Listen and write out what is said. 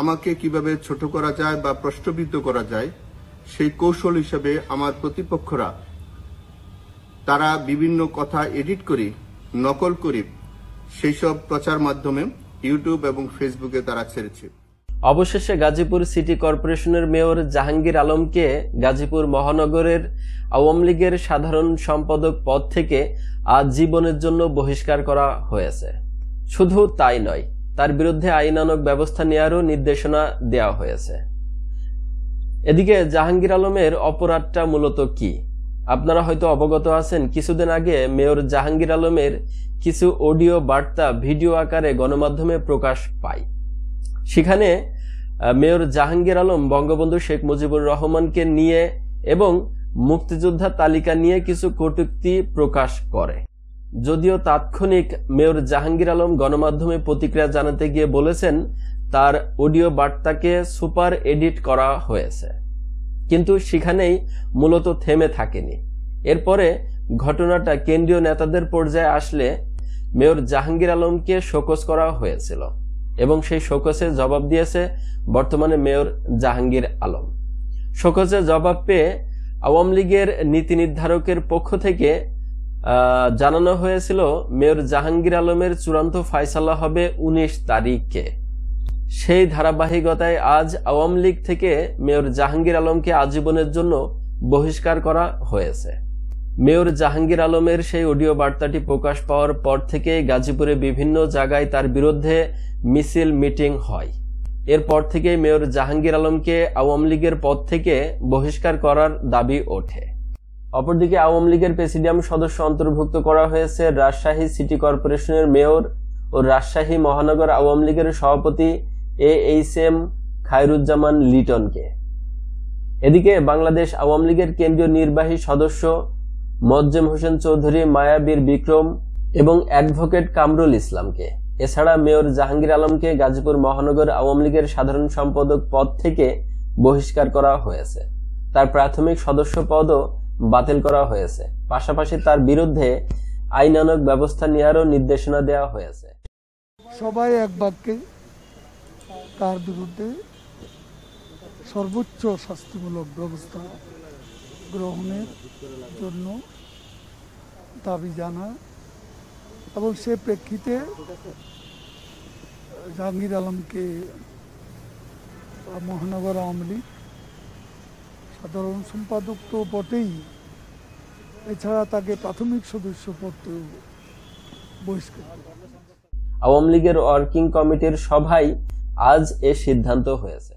আমাকে কিভাবে ছোট করা যায় বা প্রশ্নবিদ্ধ করা যায় সেই কৌশল হিসেবে আমার প্রতিপক্ষরা তারা বিভিন্ন কথা এডিট করে নকল করে সেই সব প্রচার মাধ্যমে ইউটিউব এবং ফেসবুকে তারা ছেড়েছে অবশেষে গাজীপুর সিটি কর্পোরেশনের মেয়র জাহাঙ্গীর আলমকে গাজীপুর মহানগরের আওয়ামী লীগের সাধারণ সম্পাদক পদ থেকে আজ জীবনের জন্য বহিষ্কার করা হয়েছে শুধু তাই নয় তার বিরুদ্ধে আইনানক ব্যবস্থা নেয়ারও নির্দেশনা দেওয়া হয়েছে এদিকে জাহাঙ্গীর আলমের অপরাধটা মূলত কি আপনারা হয়তো অবগত আছেন কিছুদিন আগে মেয়র জাহাঙ্গীর আলমের কিছু অডিও বার্তা ভিডিও আকারে গণমাধ্যমে প্রকাশ পায় সেখানে মেয়র জাহাঙ্গীর আলম বঙ্গবন্ধু শেখ মুজিবুর রহমানকে নিয়ে এবং মুক্তিযোদ্ধা তালিকা নিয়ে কিছু কটুক্তি প্রকাশ করে যদিও তাৎক্ষণিক মেয়র জাহাঙ্গীর আলম গণমাধ্যমে প্রতিক্রিয়া জানাতে গিয়ে বলেছেন তার অডিও বার্তাকে সুপার এডিট করা হয়েছে কিন্তু সেখানেই মূলত থেমে থাকেনি এরপরে ঘটনাটা কেন্দ্রীয় নেতাদের পর্যায়ে আসলে মেয়র জাহাঙ্গীর আলমকে শোকস করা হয়েছিল এবং সেই শোকসে জবাব দিয়েছে বর্তমানে মেয়র জাহাঙ্গীর আলম শোকসে জবাব পেয়ে আওয়ামী লীগের নীতি নির্ধারকের পক্ষ থেকে জানানো হয়েছিল মেয়র জাহাঙ্গীর আলমের চূড়ান্ত ফয়সালা হবে উনিশ তারিখে সেই ধারাবাহিকতায় আজ আওয়ামী লীগ থেকে মেয়র জাহাঙ্গীর আলমকে আজীবনের জন্য বহিষ্কার করা হয়েছে মেয়র জাহাঙ্গীর আলমের সেই অডিও বার্তাটি প্রকাশ পাওয়ার পর থেকে গাজীপুরে বিভিন্ন জায়গায় তার বিরুদ্ধে মিছিল মিটিং হয় এরপর থেকে মেয়র জাহাঙ্গীর আলমকে আওয়ামী লীগের পদ থেকে বহিষ্কার করার দাবি ওঠে অপরদিকে আওয়ামী লীগের প্রেসিডিয়াম সদস্য অন্তর্ভুক্ত করা হয়েছে রাজশাহী সিটি কর্পোরেশনের মেয়র ও রাজশাহী মহানগর আওয়ামী লীগের সভাপতি এ এইচ এম খায়রুজ্জামান লিটনকে এদিকে বাংলাদেশ আওয়ামী লীগের কেন্দ্রীয় নির্বাহী সদস্য মজ্জেম হোসেন চৌধুরী মায়াবীর বিক্রম এবং অ্যাডভোকেট কামরুল ইসলামকে এছাড়া মেয়র জাহাঙ্গীর আলমকে গাজীপুর মহানগর আওয়ামী লীগের সাধারণ সম্পাদক পদ থেকে বহিষ্কার করা হয়েছে তার প্রাথমিক সদস্য পদও বাতিল করা হয়েছে পাশাপাশি তার বিরুদ্ধে আইনানক ব্যবস্থা নেওয়ারও নির্দেশনা দেওয়া হয়েছে সবাই এক বাক্যে তার বিরুদ্ধে সর্বোচ্চ শাস্তিমূলক ব্যবস্থা গ্রহণের জন্য দাবি জানা এবং সে প্রেক্ষিতে জাহাঙ্গীর আলমকে মহানগর আওয়ামী লীগ সাধারণ সম্পাদক তো বটেই এছাড়া তাকে প্রাথমিক সদস্য পদতেও বহিষ্কার আওয়ামী লীগের ওয়ার্কিং কমিটির সভায় আজ এ সিদ্ধান্ত হয়েছে